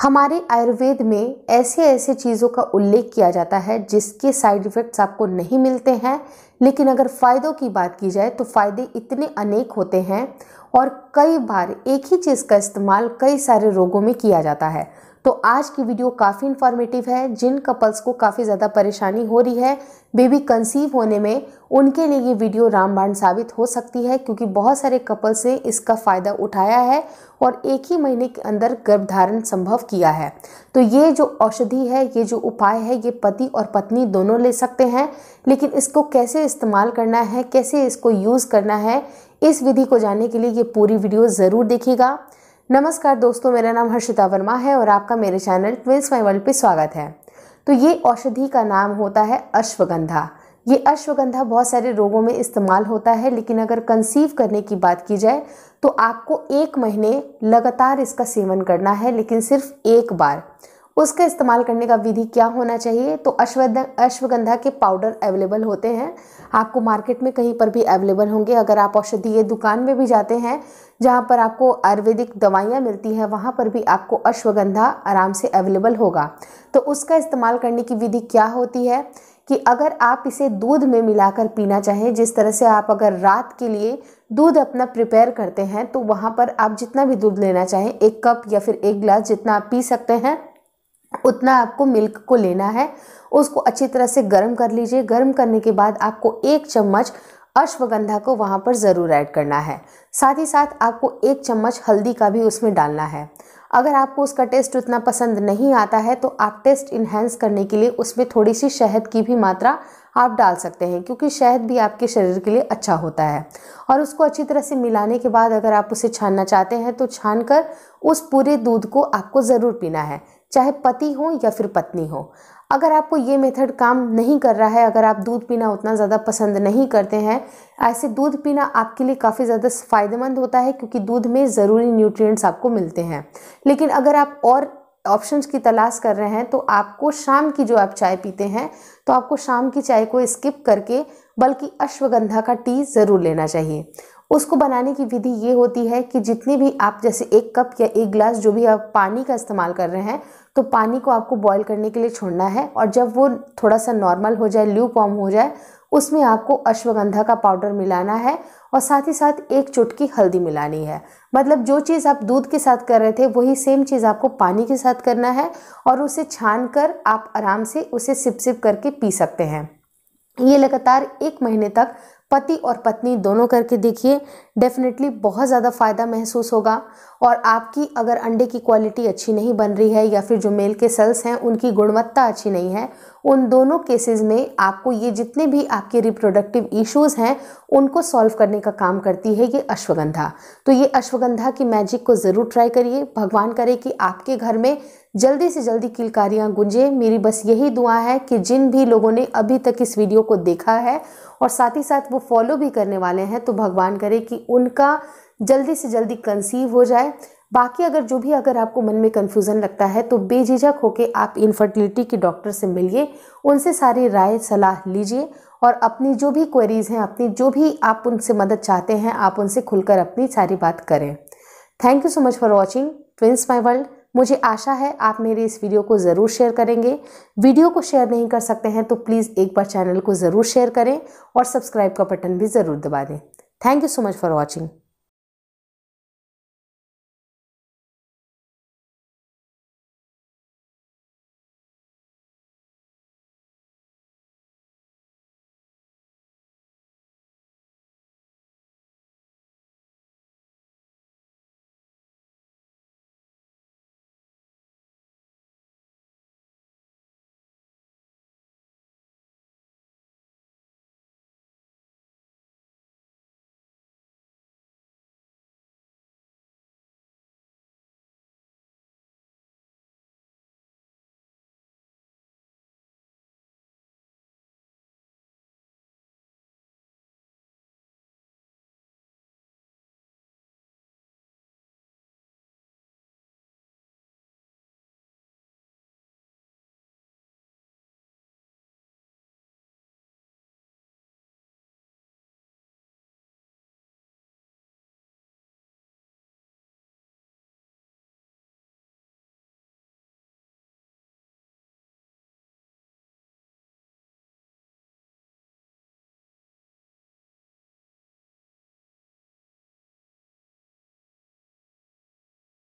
हमारे आयुर्वेद में ऐसे ऐसे चीज़ों का उल्लेख किया जाता है जिसके साइड इफ़ेक्ट्स आपको नहीं मिलते हैं लेकिन अगर फ़ायदों की बात की जाए तो फ़ायदे इतने अनेक होते हैं और कई बार एक ही चीज़ का इस्तेमाल कई सारे रोगों में किया जाता है तो आज की वीडियो काफ़ी इन्फॉर्मेटिव है जिन कपल्स को काफ़ी ज़्यादा परेशानी हो रही है बेबी कंसीव होने में उनके लिए ये वीडियो रामबाण साबित हो सकती है क्योंकि बहुत सारे कपल्स ने इसका फ़ायदा उठाया है और एक ही महीने के अंदर गर्भधारण संभव किया है तो ये जो औषधि है ये जो उपाय है ये पति और पत्नी दोनों ले सकते हैं लेकिन इसको कैसे इस्तेमाल करना है कैसे इसको यूज़ करना है इस विधि को जानने के लिए ये पूरी वीडियो ज़रूर देखेगा नमस्कार दोस्तों मेरा नाम हर्षिता वर्मा है और आपका मेरे चैनल ट्विंस माई वर्ल्ड पे स्वागत है तो ये औषधि का नाम होता है अश्वगंधा ये अश्वगंधा बहुत सारे रोगों में इस्तेमाल होता है लेकिन अगर कंसीव करने की बात की जाए तो आपको एक महीने लगातार इसका सेवन करना है लेकिन सिर्फ एक बार उसका इस्तेमाल करने का विधि क्या होना चाहिए तो अश्वद अश्वगंधा के पाउडर अवेलेबल होते हैं आपको मार्केट में कहीं पर भी अवेलेबल होंगे अगर आप औषधीय दुकान में भी जाते हैं जहाँ पर आपको आयुर्वेदिक दवाइयाँ मिलती हैं वहाँ पर भी आपको अश्वगंधा आराम से अवेलेबल होगा तो उसका इस्तेमाल करने की विधि क्या होती है कि अगर आप इसे दूध में मिलाकर पीना चाहें जिस तरह से आप अगर रात के लिए दूध अपना प्रिपेयर करते हैं तो वहाँ पर आप जितना भी दूध लेना चाहें एक कप या फिर एक गिलास जितना आप पी सकते हैं उतना आपको मिल्क को लेना है उसको अच्छी तरह से गर्म कर लीजिए गर्म करने के बाद आपको एक चम्मच अश्वगंधा को वहाँ पर ज़रूर ऐड करना है साथ ही साथ आपको एक चम्मच हल्दी का भी उसमें डालना है अगर आपको उसका टेस्ट उतना पसंद नहीं आता है तो आप टेस्ट इन्हेंस करने के लिए उसमें थोड़ी सी शहद की भी मात्रा आप डाल सकते हैं क्योंकि शहद भी आपके शरीर के लिए अच्छा होता है और उसको अच्छी तरह से मिलाने के बाद अगर आप उसे छानना चाहते हैं तो छान कर उस पूरे दूध को आपको ज़रूर पीना है चाहे पति हो या फिर पत्नी हो अगर आपको ये मेथड काम नहीं कर रहा है अगर आप दूध पीना उतना ज़्यादा पसंद नहीं करते हैं ऐसे दूध पीना आपके लिए काफ़ी ज़्यादा फ़ायदेमंद होता है क्योंकि दूध में ज़रूरी न्यूट्रिएंट्स आपको मिलते हैं लेकिन अगर आप और ऑप्शंस की तलाश कर रहे हैं तो आपको शाम की जो आप चाय पीते हैं तो आपको शाम की चाय को स्किप करके बल्कि अश्वगंधा का टी ज़रूर लेना चाहिए उसको बनाने की विधि ये होती है कि जितनी भी आप जैसे एक कप या एक ग्लास जो भी आप पानी का इस्तेमाल कर रहे हैं तो पानी को आपको बॉईल करने के लिए छोड़ना है और जब वो थोड़ा सा नॉर्मल हो जाए ल्यू फॉर्म हो जाए उसमें आपको अश्वगंधा का पाउडर मिलाना है और साथ ही साथ एक चुटकी हल्दी मिलानी है मतलब जो चीज़ आप दूध के साथ कर रहे थे वही सेम चीज़ आपको पानी के साथ करना है और उसे छान कर आप आराम से उसे सिप सिप करके पी सकते हैं ये लगातार एक महीने तक पति और पत्नी दोनों करके देखिए डेफिनेटली बहुत ज़्यादा फ़ायदा महसूस होगा और आपकी अगर अंडे की क्वालिटी अच्छी नहीं बन रही है या फिर जो मेल के सेल्स हैं उनकी गुणवत्ता अच्छी नहीं है उन दोनों केसेस में आपको ये जितने भी आपके रिप्रोडक्टिव इश्यूज हैं उनको सॉल्व करने का काम करती है ये अश्वगंधा तो ये अश्वगंधा की मैजिक को ज़रूर ट्राई करिए भगवान करे कि आपके घर में जल्दी से जल्दी किलकारियाँ गुंजे मेरी बस यही दुआ है कि जिन भी लोगों ने अभी तक इस वीडियो को देखा है और साथ ही साथ वो फॉलो भी करने वाले हैं तो भगवान करे कि उनका जल्दी से जल्दी कंसीव हो जाए बाकी अगर जो भी अगर आपको मन में कन्फ्यूज़न लगता है तो बेझिझक होकर आप इनफर्टिलिटी के डॉक्टर से मिलिए उनसे सारी राय सलाह लीजिए और अपनी जो भी क्वेरीज़ हैं अपनी जो भी आप उनसे मदद चाहते हैं आप उनसे खुलकर अपनी सारी बात करें thank you so much for watching twins my world मुझे आशा है आप मेरे इस वीडियो को ज़रूर शेयर करेंगे वीडियो को शेयर नहीं कर सकते हैं तो प्लीज़ एक बार चैनल को ज़रूर शेयर करें और सब्सक्राइब का बटन भी ज़रूर दबा दें thank you so much for watching